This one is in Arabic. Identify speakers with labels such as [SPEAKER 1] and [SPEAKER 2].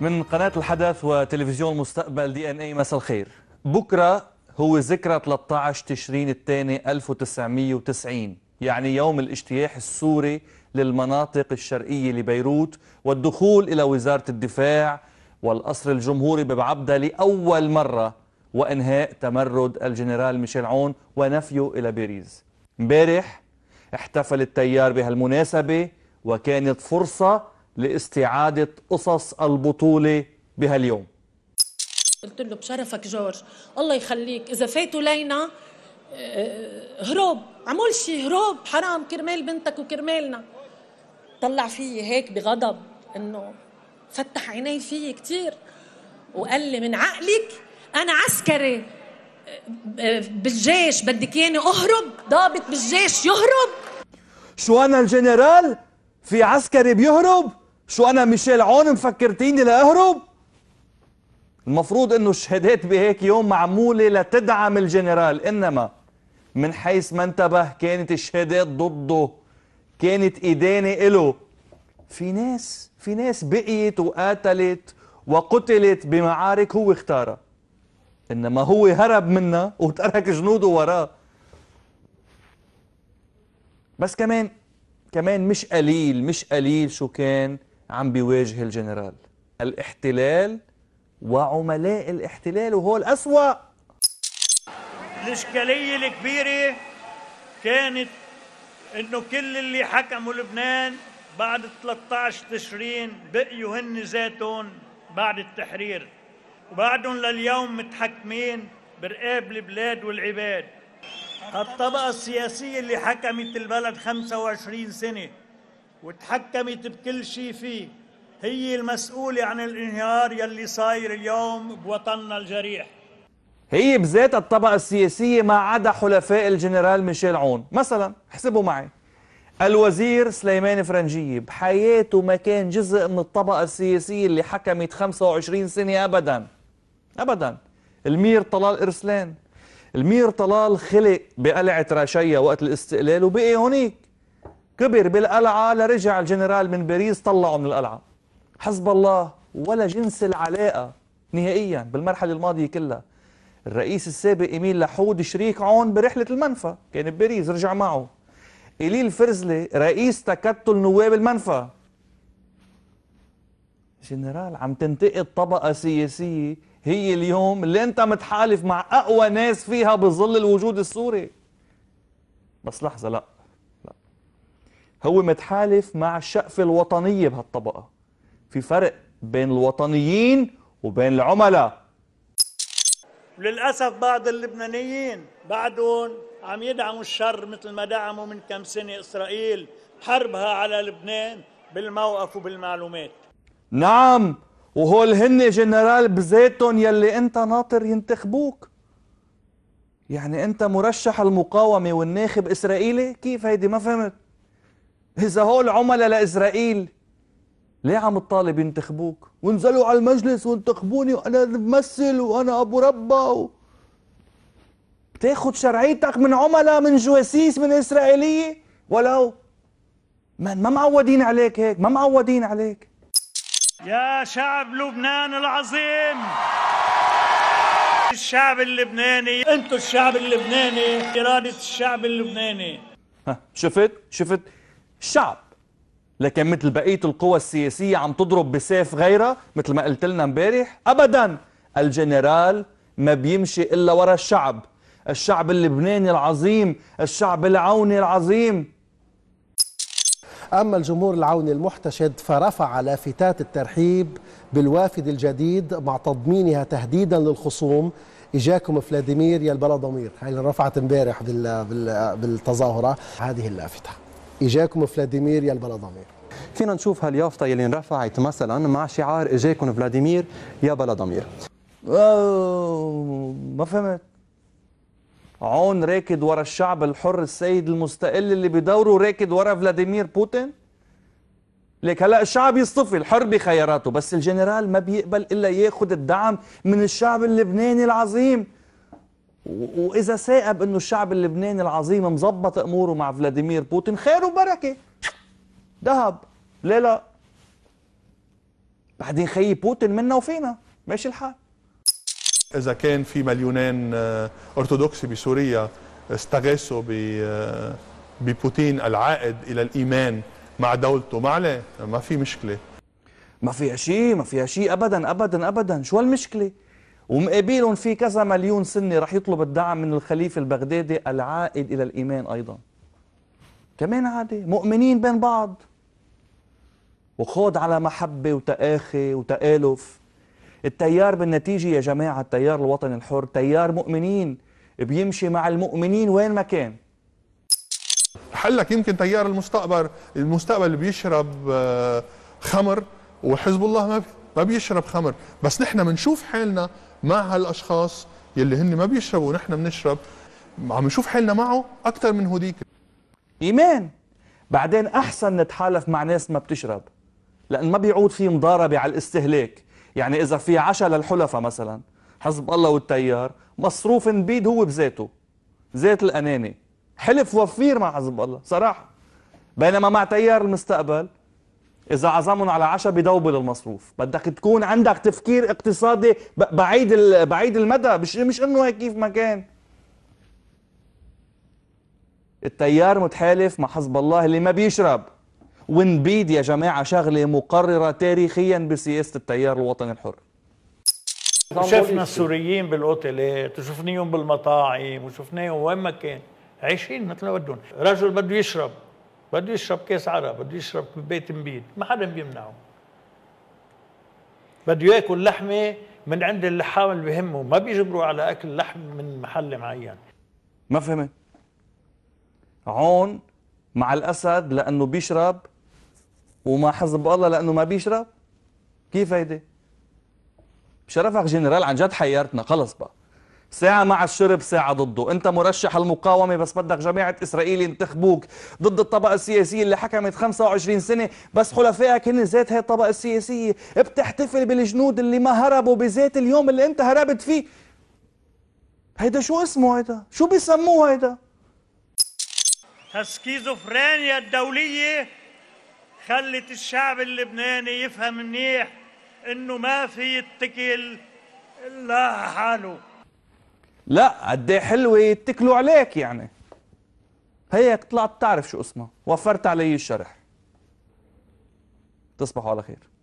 [SPEAKER 1] من قناة الحدث وتلفزيون مستقبل دي ان اي مساء الخير بكرة هو ذكرى 13 تشرين الثاني 1990 يعني يوم الاجتياح السوري للمناطق الشرقية لبيروت والدخول إلى وزارة الدفاع والقصر الجمهوري ببعبدة لأول مرة وإنهاء تمرد الجنرال ميشيل عون ونفيه إلى باريس امبارح احتفل التيار بهالمناسبة وكانت فرصة لاستعادة قصص البطولة بهاليوم قلت له بشرفك جورج الله يخليك إذا فاتوا لينا
[SPEAKER 2] آه،
[SPEAKER 1] هروب عمول شي هروب حرام كرمال بنتك وكرمالنا طلع فيي هيك بغضب انه فتح عيني فيي كثير وقال لي من عقلك انا عسكري آه، بالجيش بدك ياني اهرب
[SPEAKER 2] ضابط بالجيش يهرب
[SPEAKER 1] شو انا الجنرال في عسكري بيهرب شو انا ميشيل عون مفكرتيني لاهرب المفروض انه الشهادات بهيك يوم معموله لتدعم الجنرال انما من حيث ما انتبه كانت الشهادات ضده كانت إدانة إله في ناس في ناس بقيت وقاتلت وقتلت بمعارك هو اختارها إنما هو هرب منا وترك جنوده وراه بس كمان كمان مش قليل مش قليل شو كان عم بيواجه الجنرال الاحتلال وعملاء الاحتلال وهو الأسوأ
[SPEAKER 2] الإشكالية الكبيرة كانت إنه كل اللي حكموا لبنان بعد 13 تشرين بقيوا هن ذاتهم بعد التحرير وبعدهم لليوم متحكمين برقاب البلاد والعباد الطبقة السياسية اللي حكمت البلد 25 سنة وتحكمت بكل شيء فيه هي المسؤولة عن الانهيار يلي صاير اليوم بوطننا الجريح
[SPEAKER 1] هي بذات الطبقة السياسية ما عدا حلفاء الجنرال ميشيل عون مثلا احسبوا معي الوزير سليمان فرنجية بحياته ما كان جزء من الطبقة السياسية اللي حكمت 25 سنة أبدا أبدا المير طلال إرسلان المير طلال خلق بقلعة راشية وقت الاستقلال وبقي هونيك كبر بالقلعة لرجع الجنرال من باريس طلعه من القلعة حزب الله ولا جنس العلاقة نهائيا بالمرحلة الماضية كلها الرئيس السابق إيميل لحود شريك عون برحلة المنفى كان بباريس رجع معه إليل فرزلي رئيس تكتل نواب المنفى جنرال عم تنتقد طبقة سياسية هي اليوم اللي انت متحالف مع اقوى ناس فيها بظل الوجود السوري بس لحظة لأ هو متحالف مع الشقفة الوطنية بهالطبقة في فرق بين الوطنيين وبين العملاء
[SPEAKER 2] للأسف بعض اللبنانيين بعدهم عم يدعموا الشر مثل ما دعموا من كم سنة إسرائيل حربها على لبنان بالموقف وبالمعلومات
[SPEAKER 1] نعم وهول هن جنرال بزيتون يلي انت ناطر ينتخبوك يعني انت مرشح المقاومة والناخب اسرائيلي كيف هيدي ما فهمت إذا هول عملاء لإسرائيل ليه عم تطالب ينتخبوك وانزلوا على المجلس وانتخبوني وأنا بمثل وأنا أبو ربا و... بتاخد شرعيتك من عملاء من جواسيس من إسرائيلية ولو ما معودين عليك هيك ما معودين
[SPEAKER 2] عليك يا شعب لبنان العظيم الشعب اللبناني انتو الشعب اللبناني إرادة الشعب اللبناني
[SPEAKER 1] شفت شفت الشعب لكن مثل بقية القوى السياسية عم تضرب بسيف غيرها مثل ما قلت لنا امبارح أبدا الجنرال ما بيمشي إلا ورا الشعب الشعب اللبناني العظيم الشعب العوني العظيم
[SPEAKER 2] أما الجمهور العوني
[SPEAKER 1] المحتشد
[SPEAKER 2] فرفع لافتات الترحيب بالوافد الجديد مع تضمينها تهديدا للخصوم إجاكم فلاديمير يا ضمير هاي اللي رفعت امبارح بالتظاهرة
[SPEAKER 1] هذه اللافتة إجاكم فلاديمير يا ضمير فينا نشوف هاليافطة يلي انرفعت مثلا مع شعار إجاكم فلاديمير يا بلضمير ما فهمت عون راكد ورا الشعب الحر السيد المستقل اللي بدوره راكد ورا فلاديمير بوتين لك هلا الشعب يصطفي الحر بخياراته بس الجنرال ما بيقبل الا ياخذ الدعم من الشعب اللبناني العظيم واذا ثائب انه الشعب اللبناني العظيم مظبط اموره مع فلاديمير بوتين خير وبركه ذهب ليه لا بعدين خيي بوتين منا وفينا ماشي الحال اذا كان في مليونين آه، ارثوذكسي بسوريا آه، استغاثوا آه، ببوتين العائد الى الايمان مع دولته ما عليه ما في مشكله ما فيها شيء ما فيها شيء ابدا ابدا ابدا شو المشكله ومقابلهم في كذا مليون سني رح يطلب الدعم من الخليفة البغدادي العائد إلى الإيمان أيضا كمان عادي مؤمنين بين بعض وخوض على محبة وتآخي وتآلف التيار بالنتيجة يا جماعة التيار الوطني الحر تيار مؤمنين بيمشي مع المؤمنين وين ما كان حلك يمكن تيار المستقبل المستقبل بيشرب آه، خمر وحزب الله ما بي ما بيشرب خمر بس نحن بنشوف حالنا مع هالاشخاص يلي هن ما بيشربوا ونحن بنشرب عم نشوف حالنا معه اكثر من هوديك ايمان بعدين احسن نتحالف مع ناس ما بتشرب لان ما بيعود في مضاربه على الاستهلاك يعني اذا في عشاء للحلفاء مثلا حزب الله والتيار مصروف نبيد هو بذاته زيت الاناني حلف وفير مع حزب الله صراحه بينما مع تيار المستقبل إذا عزمهم على عشاء بدوبل المصروف بدك تكون عندك تفكير اقتصادي بعيد بعيد المدى مش مش إنه هيك كيف ما كان التيار متحالف مع حزب الله اللي ما بيشرب ونبيد يا جماعة شغلة مقررة تاريخيا بسياسة التيار الوطني الحر
[SPEAKER 2] شفنا السوريين بالاوتيلات وشفناهم بالمطاعم وشفناهم وين ما كان عايشين مثل ما بدهم رجل بده يشرب بده يشرب كاس عرق بده يشرب بيت مبيد ما حدا بيمنعه بده ياكل لحمه من عند اللحام اللي بهمه ما بيجبروا على اكل لحم من محل معين
[SPEAKER 1] ما فهمت عون مع الاسد لانه بيشرب ومع حزب الله لانه ما بيشرب كيف هيدي بشرفك جنرال عن جد حيرتنا خلص بقى ساعة مع الشرب ساعة ضده أنت مرشح المقاومة بس بدك جماعة إسرائيل ينتخبوك ضد الطبقة السياسية اللي حكمت 25 سنة بس حلفائك هن ذات هاي الطبقة السياسية بتحتفل بالجنود اللي ما هربوا بذات اليوم اللي أنت هربت فيه هيدا شو اسمه هيدا؟ شو بيسموه هيدا؟
[SPEAKER 2] هالسكيزوفرينيا الدولية خلت الشعب اللبناني يفهم منيح انه ما في يتكل الا حاله
[SPEAKER 1] لا قد ايه حلوه يتكلوا عليك يعني هيك طلعت تعرف شو اسمها وفرت علي الشرح تصبحوا على خير